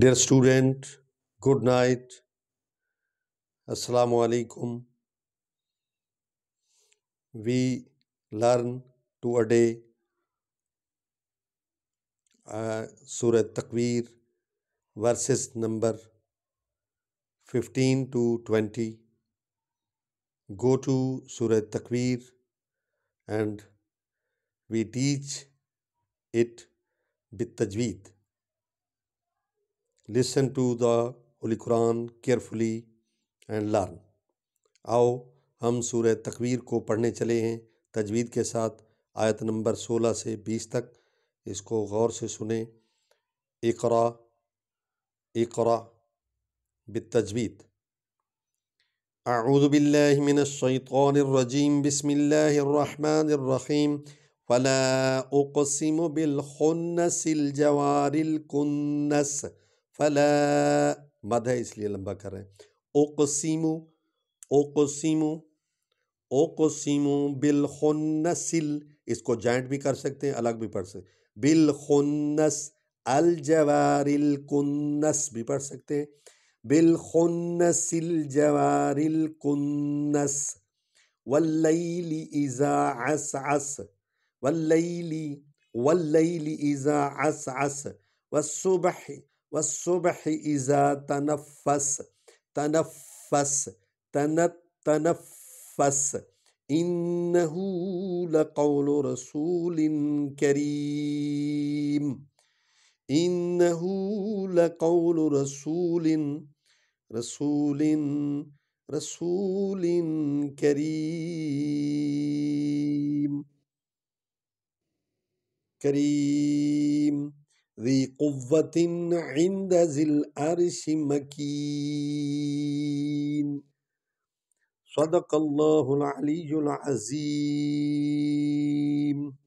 dear student good night السلام علیکم we learn today Surah Takwir verses number fifteen to twenty go to Surah Takwir and we teach it بتجوید تجوید listen to the holy Quran carefully and learn آؤ ہم سورہ تکویر کو پڑھنے چلے ہیں تجوید کے ساتھ آیت نمبر سولہ سے بیس تک اس کو غور سے سنیں اقرا اقرا بالتجوید اعوذ باللہ من الشیطان الرجیم بسم اللہ الرحمن الرحیم فلا اقسم بالخنس الجوار الكنس فلا مد ہے اس لیے لمبا کر رہے ہیں اوقسیمو اوقسیمو اوقسیمو بالخنسل اس کو جائنٹ بھی کر سکتے ہیں الگ بھی پڑھ سکتے ہیں بالخنس الجوار الکنس بھی پڑھ سکتے ہیں بالخنس الجوار الکنس واللیل اذا عسعس واللیل واللیل اذا عسعس والصبح والصبح إذا تنفس تنفس تنفس إنه لقول رسول كريم إنه لقول رسول رسول رسول كريم كريم ذي قوة عند ذي الأرش مكين صدق الله العلي العظيم